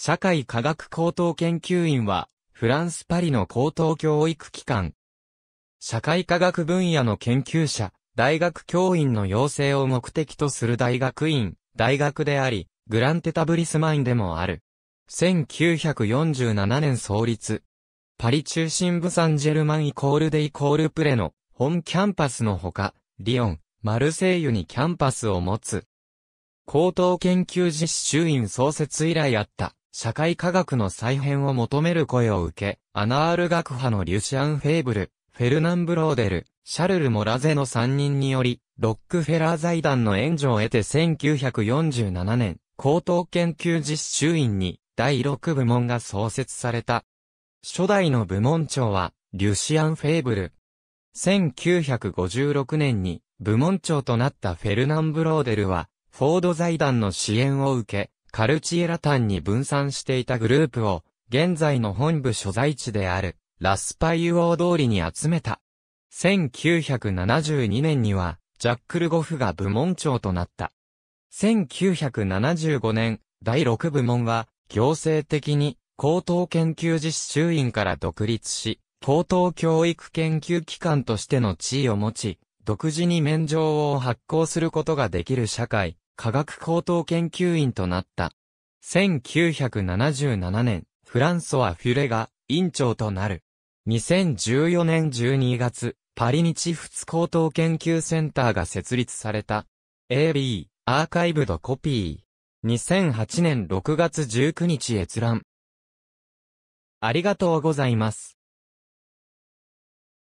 社会科学高等研究院は、フランスパリの高等教育機関。社会科学分野の研究者、大学教員の養成を目的とする大学院、大学であり、グランテタブリスマインでもある。1947年創立。パリ中心部サンジェルマンイコールデイコールプレの本キャンパスのほか、リオン、マルセイユにキャンパスを持つ。高等研究実習院創設以来あった。社会科学の再編を求める声を受け、アナール学派のリュシアン・フェーブル、フェルナン・ブローデル、シャルル・モラゼの3人により、ロックフェラー財団の援助を得て1947年、高等研究実習院に第6部門が創設された。初代の部門長は、リュシアン・フェーブル。1956年に部門長となったフェルナン・ブローデルは、フォード財団の支援を受け、カルチエラタンに分散していたグループを、現在の本部所在地である、ラスパイウォー通りに集めた。1972年には、ジャックルゴフが部門長となった。1975年、第6部門は、行政的に、高等研究実習院から独立し、高等教育研究機関としての地位を持ち、独自に免状を発行することができる社会、科学高等研究員となった。1977年、フランソワ・フュレが院長となる。2014年12月、パリ日仏高等研究センターが設立された。AB、アーカイブドコピー。2008年6月19日閲覧。ありがとうございます。